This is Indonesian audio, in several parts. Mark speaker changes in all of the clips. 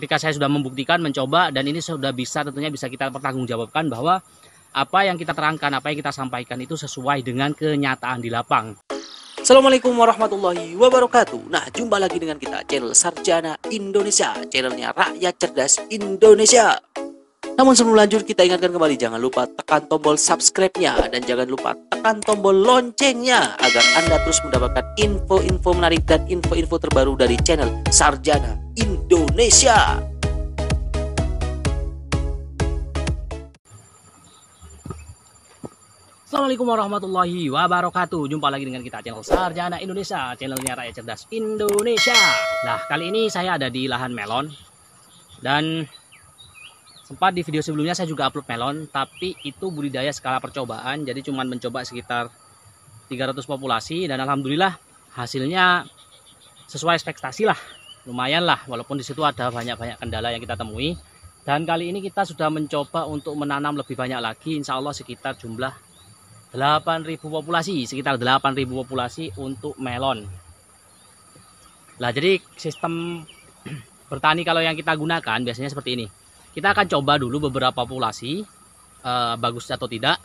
Speaker 1: Ketika saya sudah membuktikan, mencoba, dan ini sudah bisa tentunya bisa kita pertanggungjawabkan bahwa apa yang kita terangkan, apa yang kita sampaikan itu sesuai dengan kenyataan di lapang. Assalamualaikum warahmatullahi wabarakatuh Nah jumpa lagi dengan kita channel Sarjana Indonesia Channelnya Rakyat Cerdas Indonesia namun sebelum lanjut kita ingatkan kembali jangan lupa tekan tombol subscribe-nya dan jangan lupa tekan tombol loncengnya agar Anda terus mendapatkan info-info menarik dan info-info terbaru dari channel Sarjana Indonesia. Assalamualaikum warahmatullahi wabarakatuh Jumpa lagi dengan kita channel Sarjana Indonesia Channelnya Rakyat Cerdas Indonesia Nah kali ini saya ada di lahan melon Dan sempat di video sebelumnya saya juga upload melon tapi itu budidaya skala percobaan jadi cuman mencoba sekitar 300 populasi dan alhamdulillah hasilnya sesuai ekspektasi lah lumayan lah walaupun di situ ada banyak-banyak kendala yang kita temui dan kali ini kita sudah mencoba untuk menanam lebih banyak lagi insya Allah sekitar jumlah 8.000 populasi sekitar 8.000 populasi untuk melon lah jadi sistem bertani kalau yang kita gunakan biasanya seperti ini kita akan coba dulu beberapa populasi uh, eh, bagus atau tidak.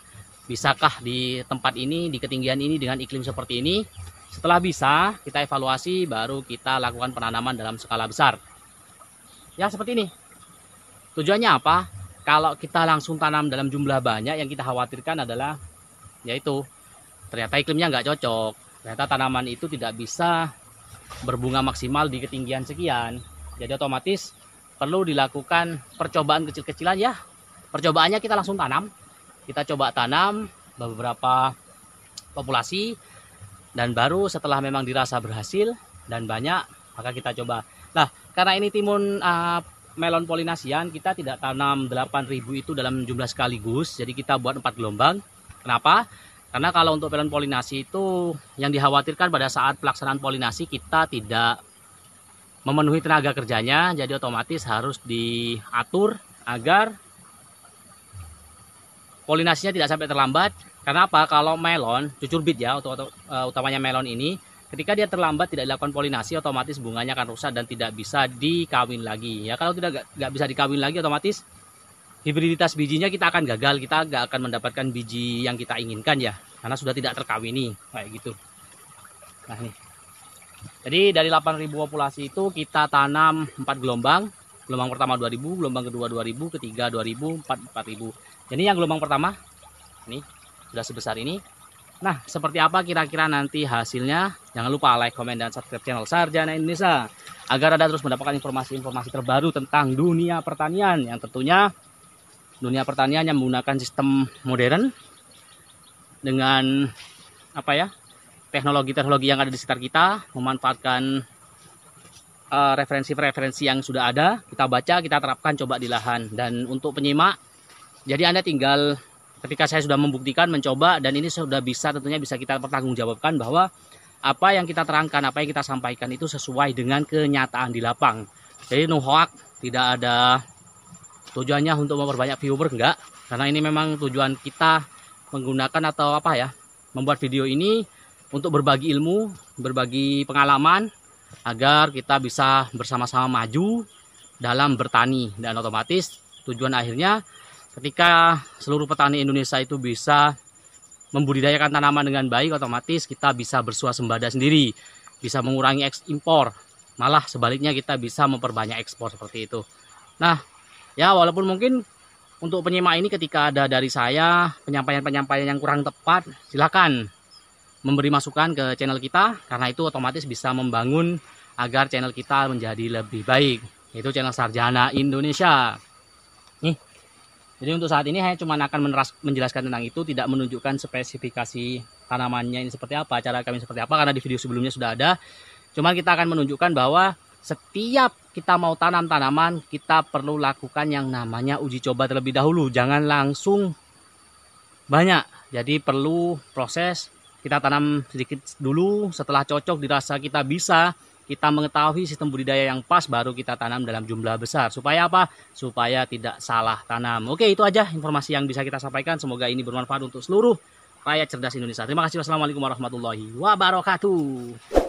Speaker 1: Bisakah di tempat ini, di ketinggian ini dengan iklim seperti ini? Setelah bisa, kita evaluasi baru kita lakukan penanaman dalam skala besar. Ya, seperti ini. Tujuannya apa? Kalau kita langsung tanam dalam jumlah banyak, yang kita khawatirkan adalah yaitu ternyata iklimnya nggak cocok. Ternyata tanaman itu tidak bisa berbunga maksimal di ketinggian sekian. Jadi otomatis perlu dilakukan percobaan kecil-kecilan ya. Percobaannya kita langsung tanam. Kita coba tanam beberapa populasi dan baru setelah memang dirasa berhasil dan banyak maka kita coba. Nah, karena ini timun uh, melon polinasian kita tidak tanam 8000 itu dalam jumlah sekaligus jadi kita buat 4 gelombang kenapa karena kalau untuk melon polinasi itu yang dikhawatirkan pada saat pelaksanaan polinasi kita tidak memenuhi tenaga kerjanya jadi otomatis harus diatur agar polinasinya tidak sampai terlambat karena apa kalau melon cucur bit ya untuk e, utamanya melon ini ketika dia terlambat tidak dilakukan polinasi otomatis bunganya akan rusak dan tidak bisa dikawin lagi ya kalau tidak nggak bisa dikawin lagi otomatis hibriditas bijinya kita akan gagal kita nggak akan mendapatkan biji yang kita inginkan ya karena sudah tidak terkawini kayak gitu nah nih jadi dari 8.000 populasi itu kita tanam 4 gelombang. Gelombang pertama 2.000, gelombang kedua 2.000, ketiga 2.000, 4 4.000. Jadi yang gelombang pertama ini sudah sebesar ini. Nah, seperti apa kira-kira nanti hasilnya? Jangan lupa like, komen, dan subscribe channel Sarjana Indonesia agar Anda terus mendapatkan informasi-informasi terbaru tentang dunia pertanian yang tentunya dunia pertanian yang menggunakan sistem modern dengan apa ya teknologi-teknologi yang ada di sekitar kita, memanfaatkan eh, referensi-referensi uh, yang sudah ada, kita baca, kita terapkan coba di lahan. Dan untuk penyimak, jadi Anda tinggal ketika saya sudah membuktikan, mencoba, dan ini sudah bisa tentunya bisa kita pertanggungjawabkan bahwa apa yang kita terangkan, apa yang kita sampaikan itu sesuai dengan kenyataan di lapang. Jadi no hoax, tidak ada tujuannya untuk memperbanyak viewer enggak, karena ini memang tujuan kita menggunakan atau apa ya, membuat video ini untuk berbagi ilmu, berbagi pengalaman agar kita bisa bersama-sama maju dalam bertani dan otomatis tujuan akhirnya ketika seluruh petani Indonesia itu bisa membudidayakan tanaman dengan baik otomatis kita bisa bersuasembada sendiri bisa mengurangi ekspor, malah sebaliknya kita bisa memperbanyak ekspor seperti itu nah ya walaupun mungkin untuk penyimak ini ketika ada dari saya penyampaian-penyampaian yang kurang tepat silakan memberi masukan ke channel kita karena itu otomatis bisa membangun agar channel kita menjadi lebih baik itu channel Sarjana Indonesia nih jadi untuk saat ini hanya cuma akan meneras, menjelaskan tentang itu tidak menunjukkan spesifikasi tanamannya ini seperti apa cara kami seperti apa karena di video sebelumnya sudah ada cuman kita akan menunjukkan bahwa setiap kita mau tanam tanaman kita perlu lakukan yang namanya uji coba terlebih dahulu jangan langsung banyak jadi perlu proses kita tanam sedikit dulu setelah cocok dirasa kita bisa kita mengetahui sistem budidaya yang pas baru kita tanam dalam jumlah besar supaya apa supaya tidak salah tanam oke itu aja informasi yang bisa kita sampaikan semoga ini bermanfaat untuk seluruh rakyat cerdas Indonesia terima kasih wassalamualaikum warahmatullahi wabarakatuh